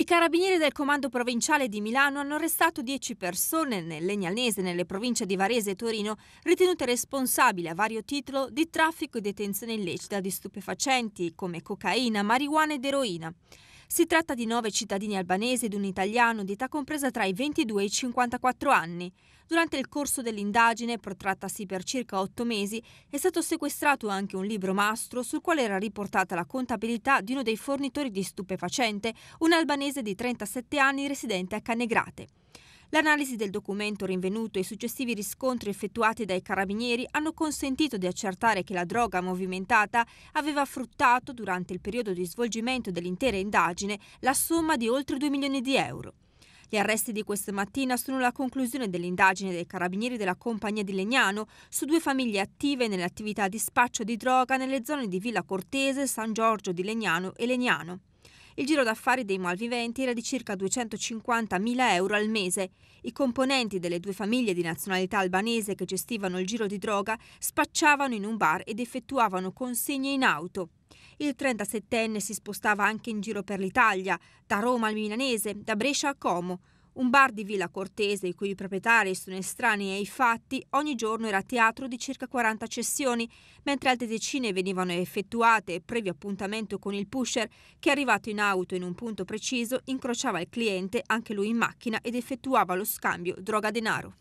I carabinieri del Comando Provinciale di Milano hanno arrestato 10 persone nel Legnanese, nelle province di Varese e Torino, ritenute responsabili a vario titolo di traffico e detenzione illecita di stupefacenti come cocaina, marijuana ed eroina. Si tratta di nove cittadini albanesi ed un italiano di età compresa tra i 22 e i 54 anni. Durante il corso dell'indagine, protrattasi per circa otto mesi, è stato sequestrato anche un libro mastro sul quale era riportata la contabilità di uno dei fornitori di stupefacente, un albanese di 37 anni residente a Canegrate. L'analisi del documento rinvenuto e i successivi riscontri effettuati dai carabinieri hanno consentito di accertare che la droga movimentata aveva fruttato, durante il periodo di svolgimento dell'intera indagine, la somma di oltre 2 milioni di euro. Gli arresti di questa mattina sono la conclusione dell'indagine dei carabinieri della compagnia di Legnano su due famiglie attive nell'attività di spaccio di droga nelle zone di Villa Cortese, San Giorgio di Legnano e Legnano. Il giro d'affari dei malviventi era di circa 250.000 euro al mese. I componenti delle due famiglie di nazionalità albanese che gestivano il giro di droga spacciavano in un bar ed effettuavano consegne in auto. Il 37enne si spostava anche in giro per l'Italia, da Roma al Milanese, da Brescia a Como. Un bar di Villa Cortese, i cui proprietari sono estranei ai fatti, ogni giorno era teatro di circa 40 cessioni, mentre altre decine venivano effettuate previo appuntamento con il pusher che arrivato in auto in un punto preciso incrociava il cliente, anche lui in macchina, ed effettuava lo scambio droga-denaro.